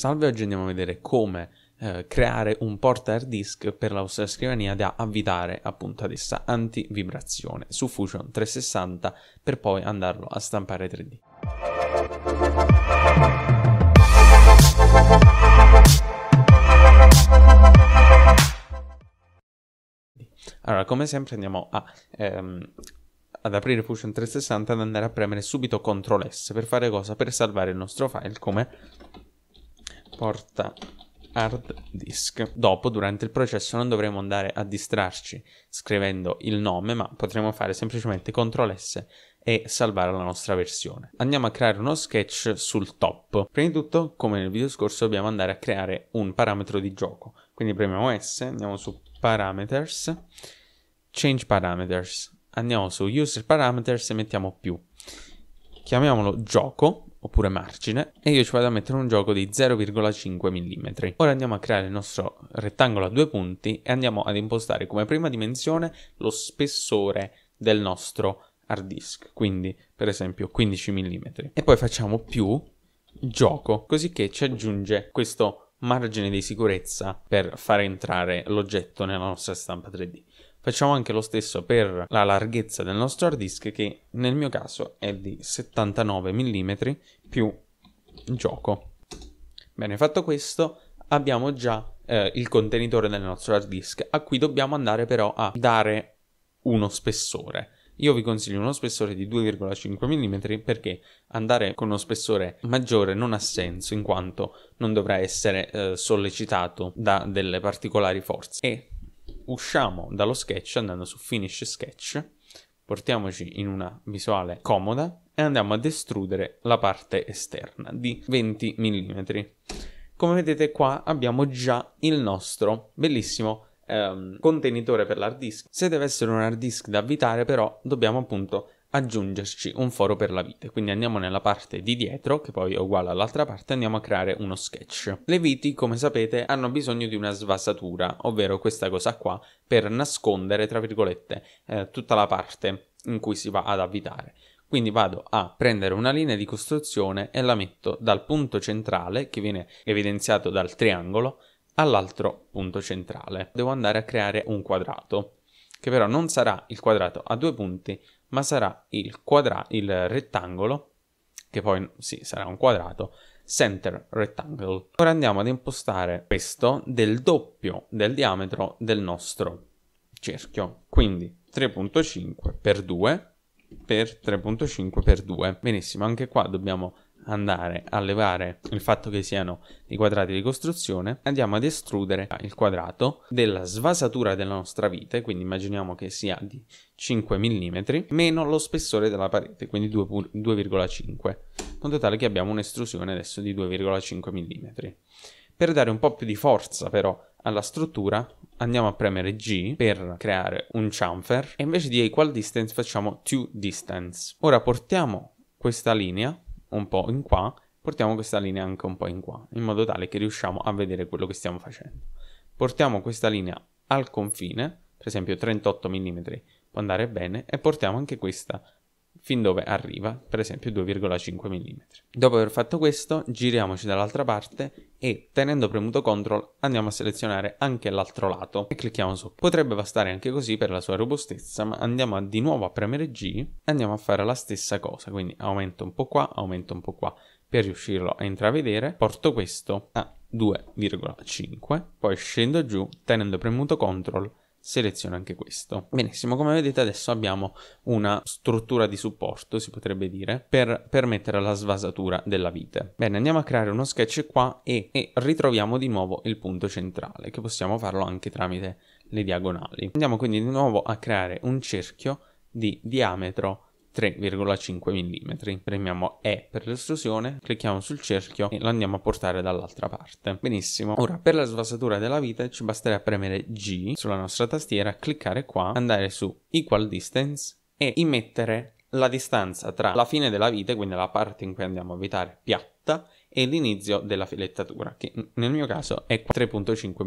Salve, oggi andiamo a vedere come eh, creare un porta hard disk per la vostra scrivania da avvitare appunto ad essa anti-vibrazione su Fusion 360 per poi andarlo a stampare 3D. Allora, come sempre andiamo a ehm, ad aprire Fusion 360 ad andare a premere subito CTRL S per fare cosa? Per salvare il nostro file come porta hard disk. Dopo, durante il processo, non dovremo andare a distrarci scrivendo il nome, ma potremo fare semplicemente CTRL S e salvare la nostra versione. Andiamo a creare uno sketch sul top. Prima di tutto, come nel video scorso, dobbiamo andare a creare un parametro di gioco. Quindi premiamo S, andiamo su parameters, change parameters, andiamo su user parameters e mettiamo più. Chiamiamolo gioco oppure margine e io ci vado a mettere un gioco di 0,5 mm. Ora andiamo a creare il nostro rettangolo a due punti e andiamo ad impostare come prima dimensione lo spessore del nostro hard disk, quindi per esempio 15 mm. E poi facciamo più gioco, così che ci aggiunge questo margine di sicurezza per far entrare l'oggetto nella nostra stampa 3D. Facciamo anche lo stesso per la larghezza del nostro hard disk che nel mio caso è di 79 mm più gioco. Bene, fatto questo abbiamo già eh, il contenitore del nostro hard disk a cui dobbiamo andare però a dare uno spessore. Io vi consiglio uno spessore di 2,5 mm perché andare con uno spessore maggiore non ha senso in quanto non dovrà essere eh, sollecitato da delle particolari forze e usciamo dallo sketch andando su Finish Sketch, portiamoci in una visuale comoda e andiamo a estrudere la parte esterna di 20 mm. Come vedete qua abbiamo già il nostro bellissimo ehm, contenitore per l'hard disk. Se deve essere un hard disk da avvitare però dobbiamo appunto aggiungerci un foro per la vite. Quindi andiamo nella parte di dietro, che poi è uguale all'altra parte, andiamo a creare uno sketch. Le viti, come sapete, hanno bisogno di una svasatura, ovvero questa cosa qua, per nascondere, tra virgolette, eh, tutta la parte in cui si va ad abitare. Quindi vado a prendere una linea di costruzione e la metto dal punto centrale, che viene evidenziato dal triangolo, all'altro punto centrale. Devo andare a creare un quadrato, che però non sarà il quadrato a due punti, ma sarà il, quadra- il rettangolo, che poi sì, sarà un quadrato, center rectangle. Ora andiamo ad impostare questo del doppio del diametro del nostro cerchio. Quindi 3.5 per 2 per 3.5 per 2. Benissimo, anche qua dobbiamo andare a levare il fatto che siano i quadrati di costruzione, andiamo ad estrudere il quadrato della svasatura della nostra vite, quindi immaginiamo che sia di 5 mm, meno lo spessore della parete, quindi 2,5, con totale che abbiamo un'estrusione adesso di 2,5 mm. Per dare un po' più di forza però alla struttura andiamo a premere G per creare un chamfer e invece di equal distance facciamo to distance. Ora portiamo questa linea un po' in qua, portiamo questa linea anche un po' in qua, in modo tale che riusciamo a vedere quello che stiamo facendo. Portiamo questa linea al confine, per esempio 38 mm può andare bene, e portiamo anche questa fin dove arriva, per esempio 2,5 mm. Dopo aver fatto questo, giriamoci dall'altra parte e tenendo premuto CTRL andiamo a selezionare anche l'altro lato e clicchiamo su. Potrebbe bastare anche così per la sua robustezza, ma andiamo a, di nuovo a premere G e andiamo a fare la stessa cosa, quindi aumento un po' qua, aumento un po' qua per riuscirlo a intravedere, porto questo a 2,5, poi scendo giù tenendo premuto CTRL seleziono anche questo. Benissimo, come vedete adesso abbiamo una struttura di supporto, si potrebbe dire, per permettere la svasatura della vite. Bene, andiamo a creare uno sketch qua e, e ritroviamo di nuovo il punto centrale, che possiamo farlo anche tramite le diagonali. Andiamo quindi di nuovo a creare un cerchio di diametro 3,5 mm. Premiamo E per l'estrusione, clicchiamo sul cerchio e lo andiamo a portare dall'altra parte. Benissimo. Ora, per la svasatura della vite ci basterà premere G sulla nostra tastiera, cliccare qua, andare su Equal Distance e immettere la distanza tra la fine della vite, quindi la parte in cui andiamo a evitare piatta, e l'inizio della filettatura, che nel mio caso è 3.5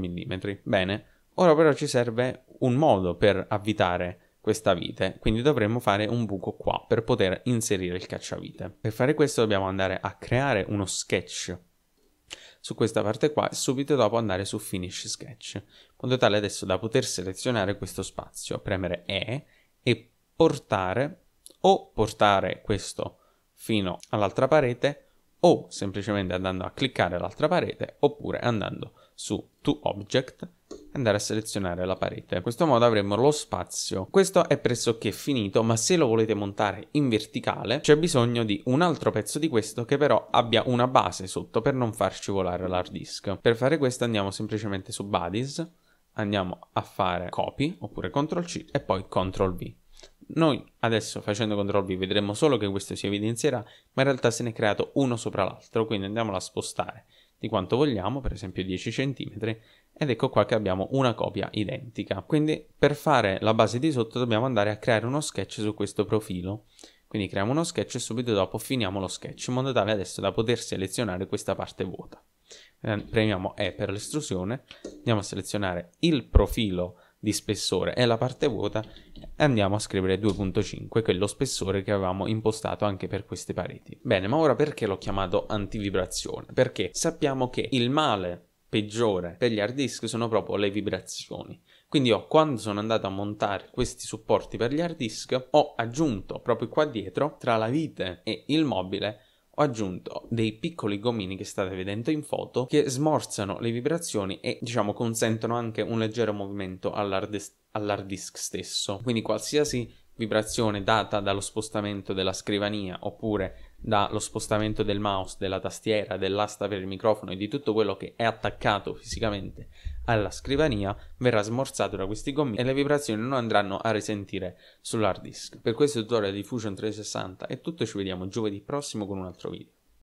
mm. Bene, ora però ci serve un modo per avvitare questa vite, quindi dovremmo fare un buco qua per poter inserire il cacciavite. Per fare questo dobbiamo andare a creare uno sketch su questa parte qua e subito dopo andare su Finish Sketch, in modo tale adesso da poter selezionare questo spazio, premere E e portare o portare questo fino all'altra parete o semplicemente andando a cliccare l'altra parete oppure andando su To Object andare a selezionare la parete. In questo modo avremo lo spazio. Questo è pressoché finito, ma se lo volete montare in verticale c'è bisogno di un altro pezzo di questo che però abbia una base sotto per non far scivolare l'hard disk. Per fare questo andiamo semplicemente su Bodies, andiamo a fare Copy oppure Ctrl C e poi Ctrl V. Noi adesso facendo Ctrl V vedremo solo che questo si evidenzierà, ma in realtà se ne è creato uno sopra l'altro, quindi andiamolo a spostare di quanto vogliamo, per esempio 10 cm, ed ecco qua che abbiamo una copia identica. Quindi per fare la base di sotto dobbiamo andare a creare uno sketch su questo profilo. Quindi creiamo uno sketch e subito dopo finiamo lo sketch in modo tale adesso da poter selezionare questa parte vuota. Eh, premiamo E per l'estrusione, andiamo a selezionare il profilo di spessore e la parte vuota e andiamo a scrivere 2.5 che è lo spessore che avevamo impostato anche per queste pareti. Bene, ma ora perché l'ho chiamato antivibrazione? Perché sappiamo che il male peggiore per gli hard disk sono proprio le vibrazioni. Quindi io quando sono andato a montare questi supporti per gli hard disk ho aggiunto proprio qua dietro tra la vite e il mobile ho aggiunto dei piccoli gomini che state vedendo in foto che smorzano le vibrazioni e diciamo consentono anche un leggero movimento all'hard, all'hard disk stesso. Quindi qualsiasi vibrazione data dallo spostamento della scrivania oppure dallo spostamento del mouse, della tastiera, dell'asta per il microfono e di tutto quello che è attaccato fisicamente alla scrivania verrà smorzato da questi gommi e le vibrazioni non andranno a risentire sull'hard disk. Per questo tutorial di Fusion 360 è tutto, ci vediamo giovedì prossimo con un altro video.